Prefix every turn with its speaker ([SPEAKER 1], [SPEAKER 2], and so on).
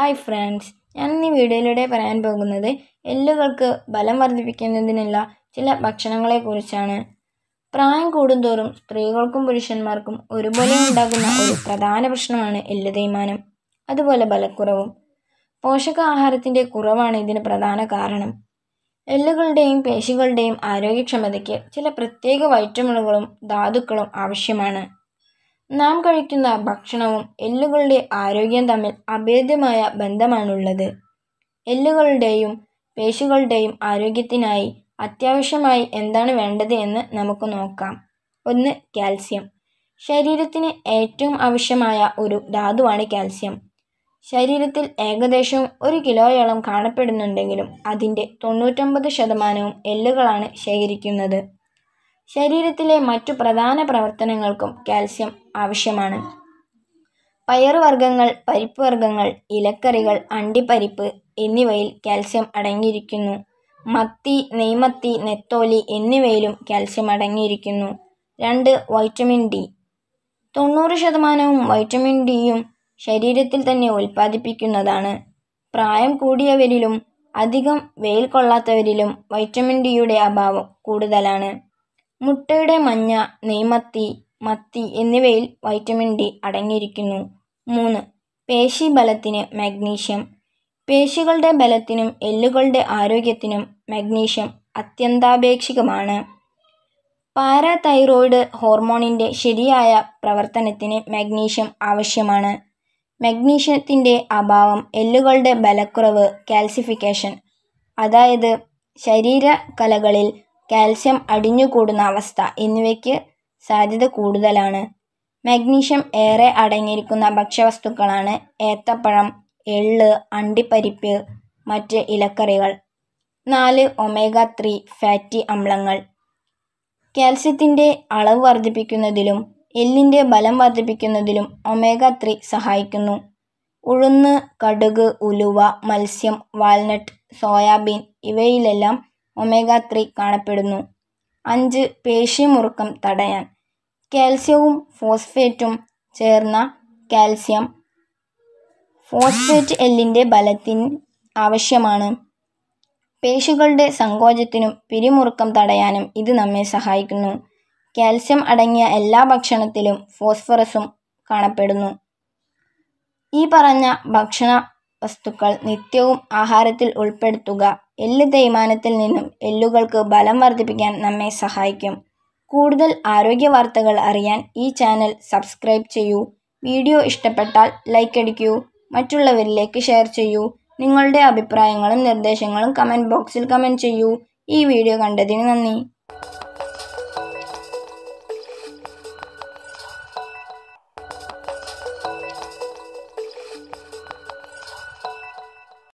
[SPEAKER 1] hi friends ഞാൻ ഈ വീഡിയോയിലൂടെ പറയാൻ പോകുന്നത് എല്ലുകൾക്ക് ബലം വർദ്ധിപ്പിക്കുന്നതിനുള്ള ചില ഭക്ഷണങ്ങളെക്കുറിച്ചാണ് പ്രായം കൂടുന്തോറും സ്ത്രീകൾക്കും പുരുഷന്മാർക്കും ഒരുപോലെ ഉണ്ടാകുന്ന ഒരു പ്രധാന പ്രശ്നമാണ് എല്ല് തേയ്മാനം അതുപോലെ ബലക്കുറവും പോഷകാഹാരത്തിൻ്റെ കുറവാണ് ഇതിന് പ്രധാന കാരണം എല്ലുകളുടെയും പേശികളുടെയും ആരോഗ്യക്ഷമതയ്ക്ക് ചില പ്രത്യേക വൈറ്റമിനുകളും ധാതുക്കളും ആവശ്യമാണ് നാം കഴിക്കുന്ന ഭക്ഷണവും എല്ലുകളുടെ ആരോഗ്യം തമ്മിൽ അഭേദ്യമായ ബന്ധമാണുള്ളത് എല്ലുകളുടെയും പേശികളുടെയും ആരോഗ്യത്തിനായി അത്യാവശ്യമായി എന്താണ് വേണ്ടത് എന്ന് നമുക്ക് നോക്കാം ഒന്ന് കാൽസ്യം ശരീരത്തിന് ഏറ്റവും ആവശ്യമായ ഒരു ധാതുവാണ് കാൽസ്യം ശരീരത്തിൽ ഏകദേശം ഒരു കിലോയോളം കാണപ്പെടുന്നുണ്ടെങ്കിലും അതിൻ്റെ തൊണ്ണൂറ്റൊമ്പത് ശതമാനവും എല്ലുകളാണ് ശേഖരിക്കുന്നത് ശരീരത്തിലെ മറ്റു പ്രധാന പ്രവർത്തനങ്ങൾക്കും കാൽസ്യം ആവശ്യമാണ് പയറുവർഗ്ഗങ്ങൾ പരിപ്പ് വർഗ്ഗങ്ങൾ ഇലക്കറികൾ അണ്ടിപ്പരിപ്പ് എന്നിവയിൽ കാൽസ്യം അടങ്ങിയിരിക്കുന്നു മത്തി നെയ്മത്തി നെത്തോലി എന്നിവയിലും കാൽസ്യം അടങ്ങിയിരിക്കുന്നു രണ്ട് വൈറ്റമിൻ ഡി തൊണ്ണൂറ് ശതമാനവും വൈറ്റമിൻ ഡിയും ശരീരത്തിൽ തന്നെ ഉൽപ്പാദിപ്പിക്കുന്നതാണ് പ്രായം കൂടിയവരിലും അധികം വെയിൽ കൊള്ളാത്തവരിലും വൈറ്റമിൻ ഡിയുടെ അഭാവം കൂടുതലാണ് മുട്ടയുടെ മഞ്ഞ നെയ്മത്തി മത്തി എന്നിവയിൽ വൈറ്റമിൻ ഡി അടങ്ങിയിരിക്കുന്നു മൂന്ന് പേശി ബലത്തിന് മാഗ്നീഷ്യം പേശികളുടെ ബലത്തിനും എല്ലുകളുടെ ആരോഗ്യത്തിനും മാഗ്നീഷ്യം അത്യന്താപേക്ഷികമാണ് പാരാതൈറോയിഡ് ഹോർമോണിൻ്റെ ശരിയായ പ്രവർത്തനത്തിന് മാഗ്നീഷ്യം ആവശ്യമാണ് മാഗ്നീഷ്യത്തിൻ്റെ അഭാവം എല്ലുകളുടെ ബലക്കുറവ് കാൽസിഫിക്കേഷൻ അതായത് ശരീരകലകളിൽ കാൽസ്യം അടിഞ്ഞുകൂടുന്ന അവസ്ഥ എന്നിവയ്ക്ക് സാധ്യത കൂടുതലാണ് മഗ്നീഷ്യം ഏറെ അടങ്ങിയിരിക്കുന്ന ഭക്ഷ്യവസ്തുക്കളാണ് ഏത്തപ്പഴം എള് അണ്ടിപ്പരിപ്പ് മറ്റ് ഇലക്കറികൾ നാല് ഒമേഗ ത്രീ ഫാറ്റി അമ്ലങ്ങൾ കാൽസ്യത്തിൻ്റെ അളവ് വർദ്ധിപ്പിക്കുന്നതിലും എല്ലിൻ്റെ ബലം വർദ്ധിപ്പിക്കുന്നതിലും ഒമേഗ ത്രീ സഹായിക്കുന്നു ഉഴുന്ന് കടുക് ഉലുവ മത്സ്യം വാൽനട്ട് സോയാബീൻ ഇവയിലെല്ലാം ഒമേഗ ത്രീ കാണപ്പെടുന്നു അഞ്ച് പേശിമുറുക്കം തടയാൻ കാൽസ്യവും ഫോസ്ഫേറ്റും ചേർന്ന കാൽസ്യം ഫോസ്ഫേറ്റ് എല്ലിൻ്റെ ബലത്തിന് ആവശ്യമാണ് പേശികളുടെ സങ്കോചത്തിനും പിരിമുറുക്കം തടയാനും ഇത് നമ്മെ സഹായിക്കുന്നു കാൽസ്യം അടങ്ങിയ എല്ലാ ഭക്ഷണത്തിലും ഫോസ്ഫറസും കാണപ്പെടുന്നു ഈ പറഞ്ഞ ഭക്ഷണ വസ്തുക്കൾ നിത്യവും ആഹാരത്തിൽ ഉൾപ്പെടുത്തുക എല്ല് തേയ്മാനത്തിൽ നിന്നും എല്ലുകൾക്ക് ബലം വർദ്ധിപ്പിക്കാൻ നമ്മെ സഹായിക്കും കൂടുതൽ ആരോഗ്യ വാർത്തകൾ അറിയാൻ ഈ ചാനൽ സബ്സ്ക്രൈബ് ചെയ്യൂ വീഡിയോ ഇഷ്ടപ്പെട്ടാൽ ലൈക്ക് അടിക്കൂ മറ്റുള്ളവരിലേക്ക് ഷെയർ ചെയ്യൂ നിങ്ങളുടെ അഭിപ്രായങ്ങളും നിർദ്ദേശങ്ങളും കമൻറ്റ് ബോക്സിൽ കമൻറ്റ് ചെയ്യൂ ഈ വീഡിയോ കണ്ടതിന് നന്ദി